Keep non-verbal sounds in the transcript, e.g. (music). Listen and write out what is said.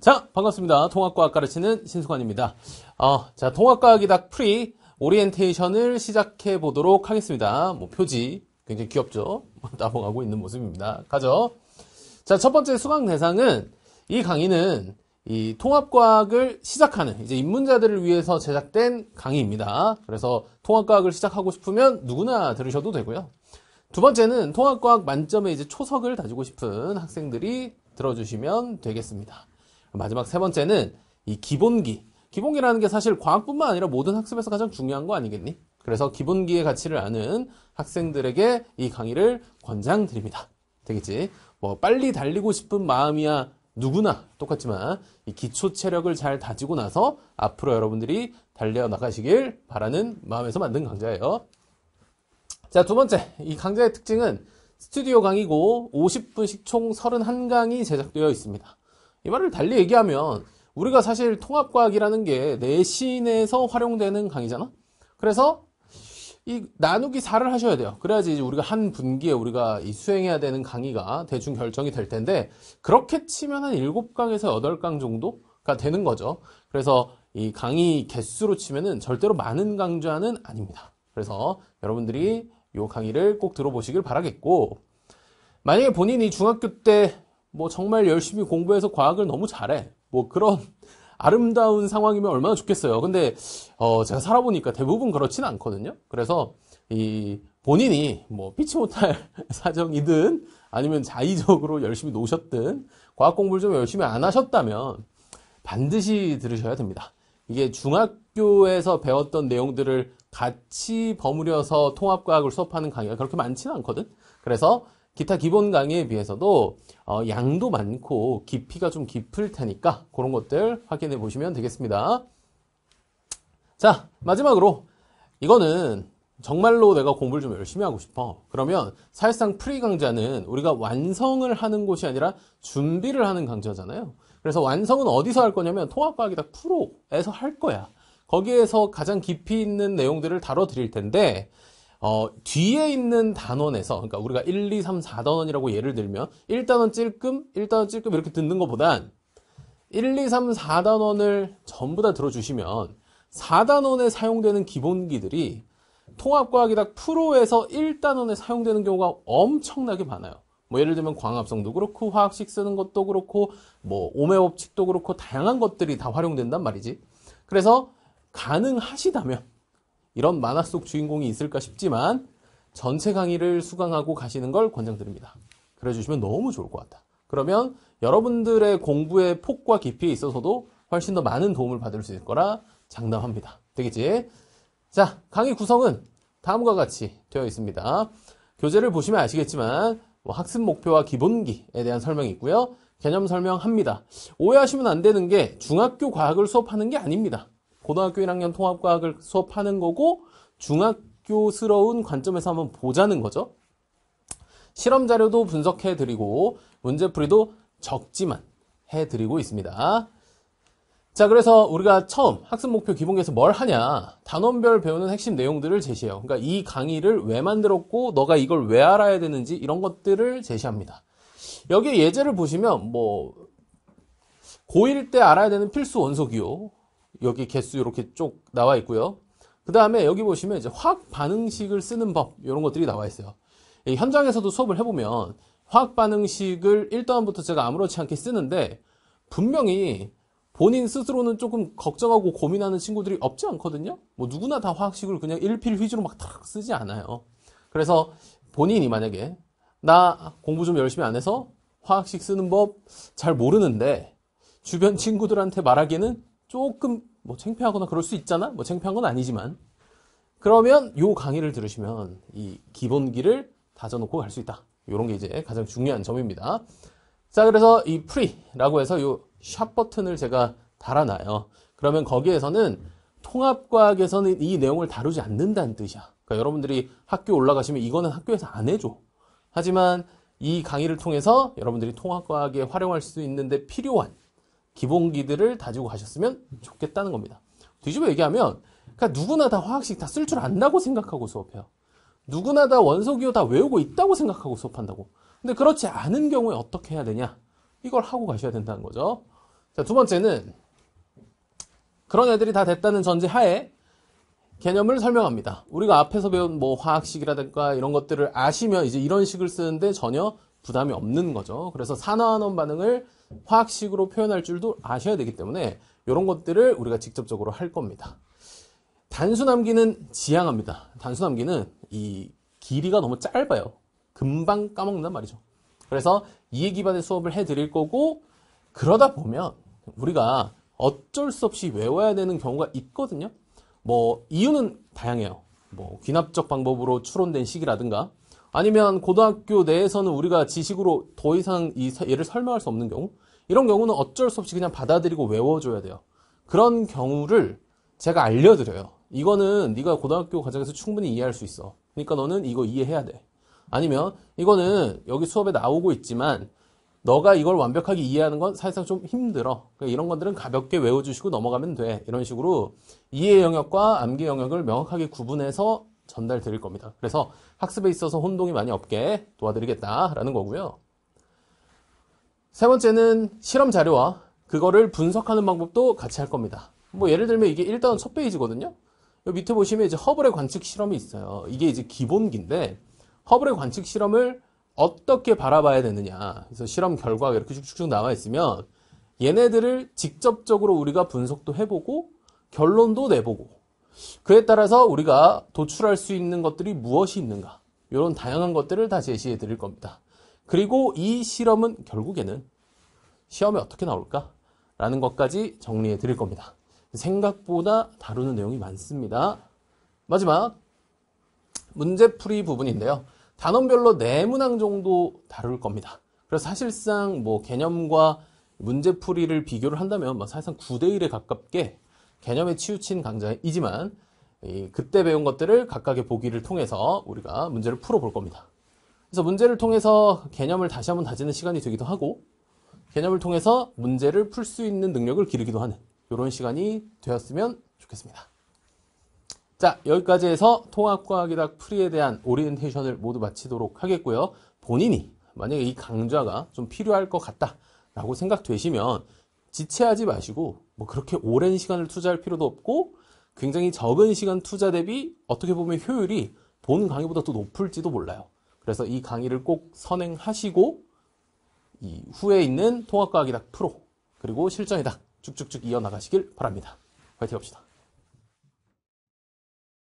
자, 반갑습니다. 통합과학 가르치는 신수관입니다. 어, 자, 통합과학이닥 프리 오리엔테이션을 시작해 보도록 하겠습니다. 뭐 표지 굉장히 귀엽죠? 나봉하고 (laughs) 있는 모습입니다. 가죠. 자, 첫 번째 수강 대상은 이 강의는 이 통합과학을 시작하는 이제 입문자들을 위해서 제작된 강의입니다. 그래서 통합과학을 시작하고 싶으면 누구나 들으셔도 되고요. 두 번째는 통합과학 만점의 이제 초석을 다지고 싶은 학생들이 들어주시면 되겠습니다. 마지막 세 번째는 이 기본기. 기본기라는 게 사실 과학뿐만 아니라 모든 학습에서 가장 중요한 거 아니겠니? 그래서 기본기의 가치를 아는 학생들에게 이 강의를 권장드립니다. 되겠지? 뭐 빨리 달리고 싶은 마음이야 누구나 똑같지만 이 기초 체력을 잘 다지고 나서 앞으로 여러분들이 달려 나가시길 바라는 마음에서 만든 강좌예요. 자, 두 번째. 이 강좌의 특징은 스튜디오 강의고 50분씩 총 31강이 제작되어 있습니다. 이 말을 달리 얘기하면 우리가 사실 통합과학이라는 게 내신에서 활용되는 강의잖아. 그래서 이 나누기 4를 하셔야 돼요. 그래야지 우리가 한 분기에 우리가 수행해야 되는 강의가 대충 결정이 될 텐데 그렇게 치면 한 7강에서 8강 정도가 되는 거죠. 그래서 이 강의 개수로 치면은 절대로 많은 강좌는 아닙니다. 그래서 여러분들이 이 강의를 꼭 들어보시길 바라겠고 만약에 본인이 중학교 때뭐 정말 열심히 공부해서 과학을 너무 잘해. 뭐 그런 (laughs) 아름다운 상황이면 얼마나 좋겠어요. 근데 어 제가 살아보니까 대부분 그렇진 않거든요. 그래서 이 본인이 뭐 피치 못할 (laughs) 사정이든 아니면 자의적으로 열심히 노셨든 과학 공부를 좀 열심히 안 하셨다면 반드시 들으셔야 됩니다. 이게 중학교에서 배웠던 내용들을 같이 버무려서 통합과학을 수업하는 강의가 그렇게 많지는 않거든. 그래서 기타 기본 강의에 비해서도 어, 양도 많고 깊이가 좀 깊을 테니까 그런 것들 확인해 보시면 되겠습니다. 자 마지막으로 이거는 정말로 내가 공부를 좀 열심히 하고 싶어. 그러면 사실상 프리 강좌는 우리가 완성을 하는 곳이 아니라 준비를 하는 강좌잖아요. 그래서 완성은 어디서 할 거냐면 통합과학이다 프로에서 할 거야. 거기에서 가장 깊이 있는 내용들을 다뤄드릴 텐데 어, 뒤에 있는 단원에서 그러니까 우리가 1, 2, 3, 4단원이라고 예를 들면 1단원 찔끔, 1단원 찔끔 이렇게 듣는 것보단 1, 2, 3, 4단원을 전부 다 들어주시면 4단원에 사용되는 기본기들이 통합과학이다 프로에서 1단원에 사용되는 경우가 엄청나게 많아요. 뭐 예를 들면 광합성도 그렇고 화학식 쓰는 것도 그렇고 뭐 오메 법칙도 그렇고 다양한 것들이 다 활용된단 말이지. 그래서 가능하시다면 이런 만화 속 주인공이 있을까 싶지만 전체 강의를 수강하고 가시는 걸 권장드립니다. 그래 주시면 너무 좋을 것 같다. 그러면 여러분들의 공부의 폭과 깊이에 있어서도 훨씬 더 많은 도움을 받을 수 있을 거라 장담합니다. 되겠지? 자, 강의 구성은 다음과 같이 되어 있습니다. 교재를 보시면 아시겠지만 뭐 학습 목표와 기본기에 대한 설명이 있고요. 개념 설명합니다. 오해하시면 안 되는 게 중학교 과학을 수업하는 게 아닙니다. 고등학교 1학년 통합과학을 수업하는 거고 중학교스러운 관점에서 한번 보자는 거죠. 실험 자료도 분석해 드리고 문제풀이도 적지만 해 드리고 있습니다. 자, 그래서 우리가 처음 학습 목표 기본계에서뭘 하냐? 단원별 배우는 핵심 내용들을 제시해요. 그러니까 이 강의를 왜 만들었고 너가 이걸 왜 알아야 되는지 이런 것들을 제시합니다. 여기 예제를 보시면 뭐 고1 때 알아야 되는 필수 원소기호, 여기 개수 이렇게 쭉 나와 있고요. 그 다음에 여기 보시면 이제 화학 반응식을 쓰는 법 이런 것들이 나와 있어요. 현장에서도 수업을 해보면 화학 반응식을 1단안부터 제가 아무렇지 않게 쓰는데 분명히 본인 스스로는 조금 걱정하고 고민하는 친구들이 없지 않거든요. 뭐 누구나 다 화학식을 그냥 1필휘지로막 탁 쓰지 않아요. 그래서 본인이 만약에 나 공부 좀 열심히 안 해서 화학식 쓰는 법 잘 모르는데 주변 친구들한테 말하기에는 조금 뭐 창피하거나 그럴 수 있잖아? 뭐 창피한 건 아니지만. 그러면 요 강의를 들으시면 이 기본기를 다져놓고 갈 수 있다. 요런 게 이제 가장 중요한 점입니다. 자, 그래서 이 프리라고 해서 요샵 버튼을 제가 달아놔요. 그러면 거기에서는 통합과학에서는 이 내용을 다루지 않는다는 뜻이야. 그러니까 여러분들이 학교 올라가시면 이거는 학교에서 안 해줘. 하지만 이 강의를 통해서 여러분들이 통합과학에 활용할 수 있는데 필요한 기본기들을 다지고 가셨으면 좋겠다는 겁니다. 뒤집어 얘기하면 그러니까 누구나 다 화학식 다 쓸 줄 안다고 생각하고 수업해요. 누구나 다 원소기호 다 외우고 있다고 생각하고 수업한다고. 근데 그렇지 않은 경우에 어떻게 해야 되냐? 이걸 하고 가셔야 된다는 거죠. 자, 두 번째는 그런 애들이 다 됐다는 전제 하에 개념을 설명합니다. 우리가 앞에서 배운 뭐 화학식이라든가 이런 것들을 아시면 이제 이런 식을 쓰는데 전혀 부담이 없는 거죠. 그래서 산화환원 반응을 화학식으로 표현할 줄도 아셔야 되기 때문에 이런 것들을 우리가 직접적으로 할 겁니다. 단순암기는 지향합니다. 단순암기는이 길이가 너무 짧아요. 금방 까먹는단 말이죠. 그래서 이해 기반의 수업을 해드릴 거고 그러다 보면 우리가 어쩔 수 없이 외워야 되는 경우가 있거든요. 뭐 이유는 다양해요. 뭐 귀납적 방법으로 추론된 식이라든가 아니면 고등학교 내에서는 우리가 지식으로 더 이상 이 얘를 설명할 수 없는 경우 이런 경우는 어쩔 수 없이 그냥 받아들이고 외워줘야 돼요. 그런 경우를 제가 알려드려요. 이거는 네가 고등학교 과정에서 충분히 이해할 수 있어. 그러니까 너는 이거 이해해야 돼. 아니면 이거는 여기 수업에 나오고 있지만 너가 이걸 완벽하게 이해하는 건 사실상 좀 힘들어. 그러니까 이런 것들은 가볍게 외워주시고 넘어가면 돼. 이런 식으로 이해 영역과 암기 영역을 명확하게 구분해서 전달 드릴 겁니다. 그래서 학습에 있어서 혼동이 많이 없게 도와드리겠다라는 거고요. 세 번째는 실험 자료와 그거를 분석하는 방법도 같이 할 겁니다. 뭐 예를 들면 이게 일단 첫 페이지거든요. 여기 밑에 보시면 이제 허블의 관측 실험이 있어요. 이게 이제 기본기인데 허블의 관측 실험을 어떻게 바라봐야 되느냐. 그래서 실험 결과가 이렇게 쭉쭉쭉 나와 있으면 얘네들을 직접적으로 우리가 분석도 해보고 결론도 내보고 그에 따라서 우리가 도출할 수 있는 것들이 무엇이 있는가 이런 다양한 것들을 다 제시해 드릴 겁니다. 그리고 이 실험은 결국에는 시험에 어떻게 나올까? 라는 것까지 정리해 드릴 겁니다. 생각보다 다루는 내용이 많습니다. 마지막 문제풀이 부분인데요. 단원별로 네 문항 정도 다룰 겁니다. 그래서 사실상 뭐 개념과 문제풀이를 비교를 한다면 뭐 사실상 9대 1에 가깝게 개념에 치우친 강좌이지만 그때 배운 것들을 각각의 보기를 통해서 우리가 문제를 풀어볼 겁니다. 그래서 문제를 통해서 개념을 다시 한번 다지는 시간이 되기도 하고 개념을 통해서 문제를 풀 수 있는 능력을 기르기도 하는 이런 시간이 되었으면 좋겠습니다. 자 여기까지 해서 통합과학이랑 프리에 대한 오리엔테이션을 모두 마치도록 하겠고요. 본인이 만약에 이 강좌가 좀 필요할 것 같다 라고 생각되시면 지체하지 마시고 뭐 그렇게 오랜 시간을 투자할 필요도 없고 굉장히 적은 시간 투자 대비 어떻게 보면 효율이 보는 강의보다 더 높을지도 몰라요. 그래서 이 강의를 꼭 선행하시고 이 후에 있는 통합과학이다 프로 그리고 실전이다 쭉쭉쭉 이어나가시길 바랍니다. 화이팅 합시다.